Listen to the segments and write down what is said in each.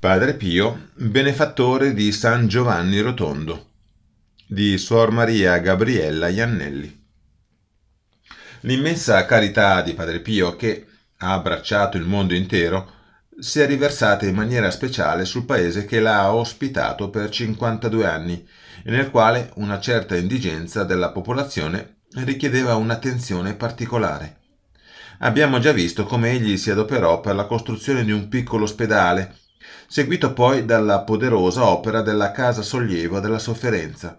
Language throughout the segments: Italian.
Padre Pio, benefattore di San Giovanni Rotondo, di Suor Maria Gabriella Iannelli. L'immensa carità di Padre Pio, che ha abbracciato il mondo intero, si è riversata in maniera speciale sul paese che l'ha ospitato per 52 anni e nel quale una certa indigenza della popolazione richiedeva un'attenzione particolare. Abbiamo già visto come egli si adoperò per la costruzione di un piccolo ospedale seguito poi dalla poderosa opera della Casa Sollievo della Sofferenza.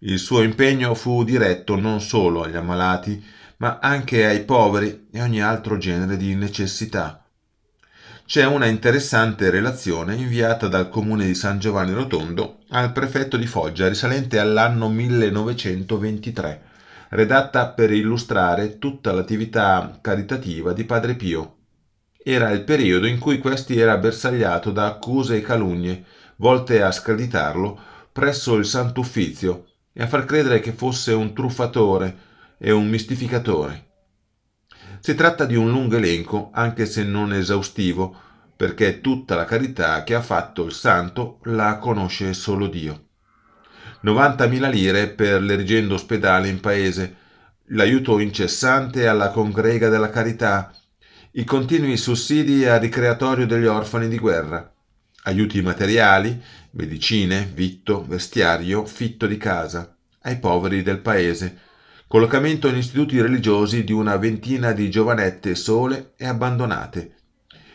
Il suo impegno fu diretto non solo agli ammalati, ma anche ai poveri e ogni altro genere di necessità. C'è una interessante relazione inviata dal comune di San Giovanni Rotondo al prefetto di Foggia risalente all'anno 1923, redatta per illustrare tutta l'attività caritativa di Padre Pio era il periodo in cui questi era bersagliato da accuse e calunnie volte a screditarlo presso il Sant'Uffizio e a far credere che fosse un truffatore e un mistificatore. Si tratta di un lungo elenco, anche se non esaustivo, perché tutta la carità che ha fatto il santo la conosce solo Dio. 90.000 lire per l'erigendo ospedale in paese, l'aiuto incessante alla congrega della carità i continui sussidi al ricreatorio degli orfani di guerra, aiuti materiali, medicine, vitto, vestiario, fitto di casa, ai poveri del paese, collocamento in istituti religiosi di una ventina di giovanette sole e abbandonate,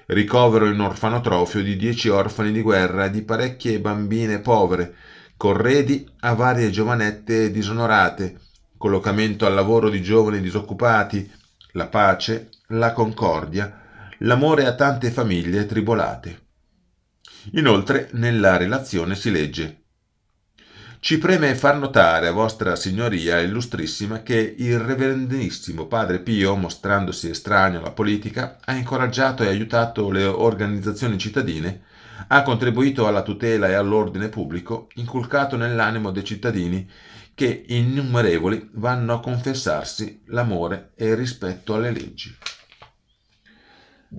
ricovero in orfanotrofio di dieci orfani di guerra e di parecchie bambine povere, corredi a varie giovanette disonorate, collocamento al lavoro di giovani disoccupati, la pace, la concordia, l'amore a tante famiglie tribolate. Inoltre nella relazione si legge ci preme far notare a vostra signoria illustrissima che il reverendissimo padre Pio, mostrandosi estraneo alla politica, ha incoraggiato e aiutato le organizzazioni cittadine, ha contribuito alla tutela e all'ordine pubblico, inculcato nell'animo dei cittadini che innumerevoli vanno a confessarsi l'amore e il rispetto alle leggi.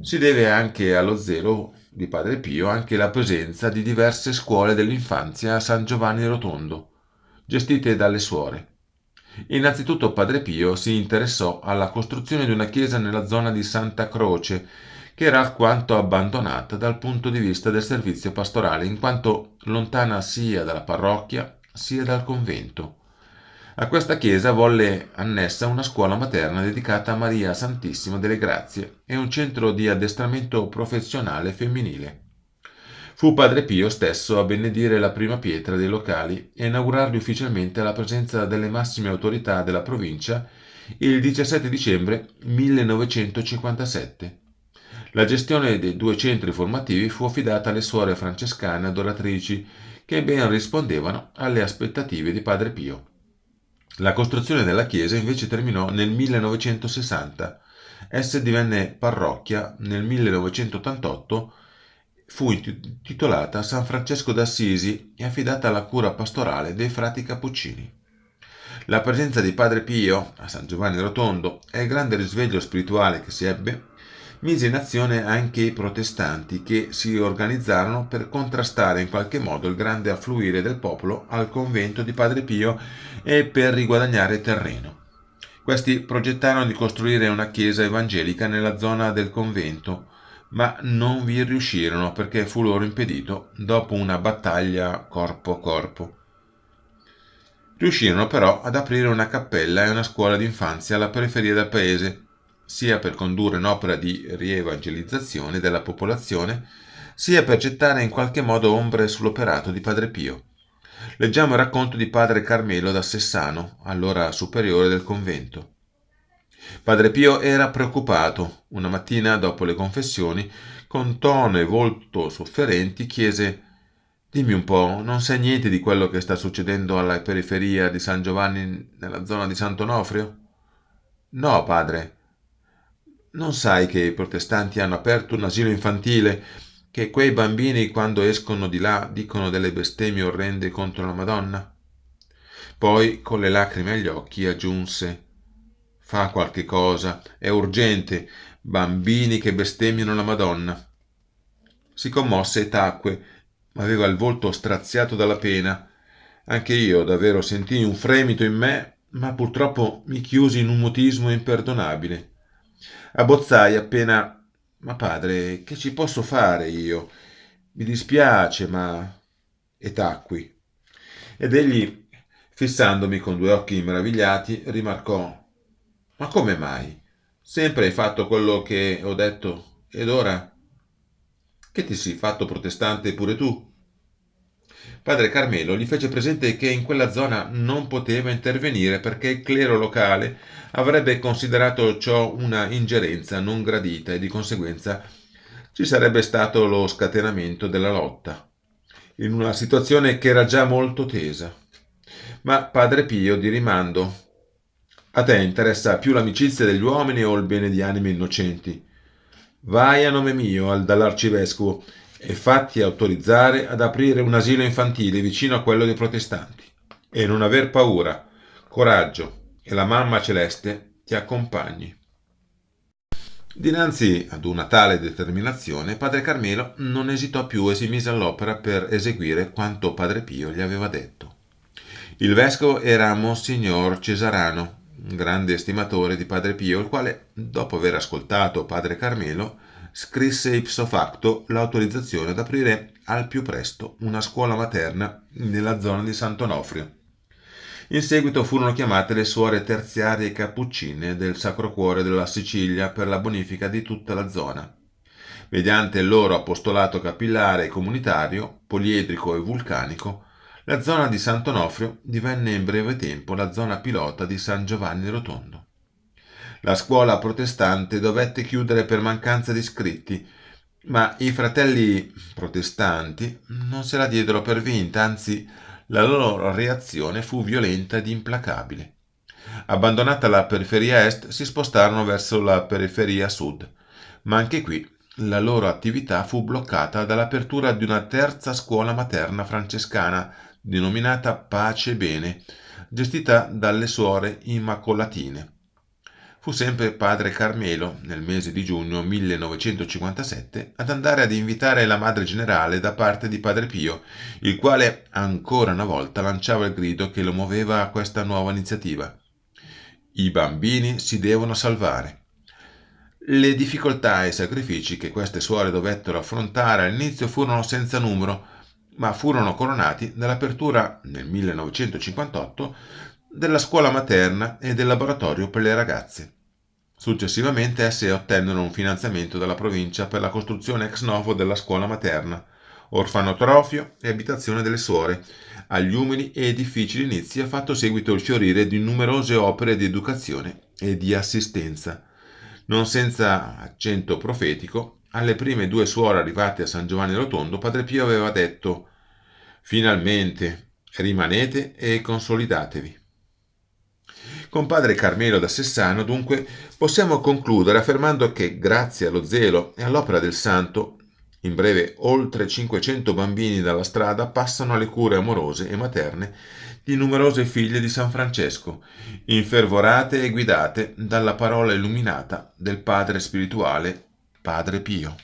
Si deve anche allo zelo di Padre Pio anche la presenza di diverse scuole dell'infanzia a San Giovanni Rotondo, gestite dalle suore. Innanzitutto Padre Pio si interessò alla costruzione di una chiesa nella zona di Santa Croce, che era alquanto abbandonata dal punto di vista del servizio pastorale, in quanto lontana sia dalla parrocchia sia dal convento. A questa chiesa volle annessa una scuola materna dedicata a Maria Santissima delle Grazie e un centro di addestramento professionale femminile. Fu Padre Pio stesso a benedire la prima pietra dei locali e inaugurarli ufficialmente alla presenza delle massime autorità della provincia il 17 dicembre 1957. La gestione dei due centri formativi fu affidata alle suore francescane adoratrici che ben rispondevano alle aspettative di Padre Pio. La costruzione della chiesa invece terminò nel 1960. Essa divenne parrocchia nel 1988, fu intitolata San Francesco d'Assisi e affidata alla cura pastorale dei frati cappuccini. La presenza di Padre Pio a San Giovanni Rotondo e il grande risveglio spirituale che si ebbe mise in azione anche i protestanti che si organizzarono per contrastare in qualche modo il grande affluire del popolo al convento di Padre Pio e per riguadagnare terreno. Questi progettarono di costruire una chiesa evangelica nella zona del convento, ma non vi riuscirono perché fu loro impedito dopo una battaglia corpo a corpo. Riuscirono però ad aprire una cappella e una scuola d'infanzia alla periferia del paese, sia per condurre un'opera di rievangelizzazione della popolazione, sia per gettare in qualche modo ombre sull'operato di Padre Pio. Leggiamo il racconto di Padre Carmelo da Sessano, allora superiore del convento. Padre Pio era preoccupato. Una mattina, dopo le confessioni, con tono e volto sofferenti, chiese Dimmi un po', non sai niente di quello che sta succedendo alla periferia di San Giovanni nella zona di Sant'Onofrio? No, padre, non sai che i protestanti hanno aperto un asilo infantile, che quei bambini quando escono di là dicono delle bestemmie orrende contro la Madonna? Poi, con le lacrime agli occhi, aggiunse Fa qualche cosa, è urgente, bambini che bestemmiano la Madonna. Si commosse e tacque, ma aveva il volto straziato dalla pena. Anche io davvero sentii un fremito in me, ma purtroppo mi chiusi in un mutismo imperdonabile. Abbozzai appena ma padre, che ci posso fare io? Mi dispiace, ma... E tacqui. Ed egli, fissandomi con due occhi meravigliati, rimarcò. Ma come mai? Sempre hai fatto quello che ho detto, ed ora? Che ti sei fatto protestante pure tu? Padre Carmelo gli fece presente che in quella zona non poteva intervenire perché il clero locale avrebbe considerato ciò una ingerenza non gradita e di conseguenza ci sarebbe stato lo scatenamento della lotta, in una situazione che era già molto tesa. Ma Padre Pio di rimando, a te interessa più l'amicizia degli uomini o il bene di anime innocenti? Vai a nome mio, dall'arcivescovo, e fatti autorizzare ad aprire un asilo infantile vicino a quello dei protestanti. E non aver paura, coraggio e la mamma celeste ti accompagni. Dinanzi ad una tale determinazione, padre Carmelo non esitò più e si mise all'opera per eseguire quanto padre Pio gli aveva detto. Il vescovo era Monsignor Cesarano, un grande estimatore di padre Pio, il quale, dopo aver ascoltato padre Carmelo, scrisse ipso facto l'autorizzazione ad aprire al più presto una scuola materna nella zona di Sant'Onofrio. In seguito furono chiamate le suore terziarie cappuccine del Sacro Cuore della Sicilia per la bonifica di tutta la zona. Mediante il loro apostolato capillare e comunitario, poliedrico e vulcanico, la zona di Sant'Onofrio divenne in breve tempo la zona pilota di San Giovanni Rotondo. La scuola protestante dovette chiudere per mancanza di iscritti, ma i fratelli protestanti non se la diedero per vinta, anzi la loro reazione fu violenta ed implacabile. Abbandonata la periferia est, si spostarono verso la periferia sud, ma anche qui la loro attività fu bloccata dall'apertura di una terza scuola materna francescana denominata Pace Bene, gestita dalle suore immacolatine. Fu sempre padre Carmelo, nel mese di giugno 1957, ad andare ad invitare la madre generale da parte di padre Pio, il quale ancora una volta lanciava il grido che lo muoveva a questa nuova iniziativa. I bambini si devono salvare. Le difficoltà e i sacrifici che queste suore dovettero affrontare all'inizio furono senza numero, ma furono coronati dall'apertura nel 1958 della scuola materna e del laboratorio per le ragazze. Successivamente esse ottennero un finanziamento dalla provincia per la costruzione ex novo della scuola materna, orfanotrofio e abitazione delle suore. Agli umili e difficili inizi ha fatto seguito il fiorire di numerose opere di educazione e di assistenza. Non senza accento profetico, alle prime due suore arrivate a San Giovanni Rotondo, Padre Pio aveva detto Finalmente rimanete e consolidatevi. Con padre Carmelo da Sessano, dunque, possiamo concludere affermando che, grazie allo zelo e all'opera del santo, in breve oltre 500 bambini dalla strada passano alle cure amorose e materne di numerose figlie di San Francesco, infervorate e guidate dalla parola illuminata del padre spirituale, Padre Pio.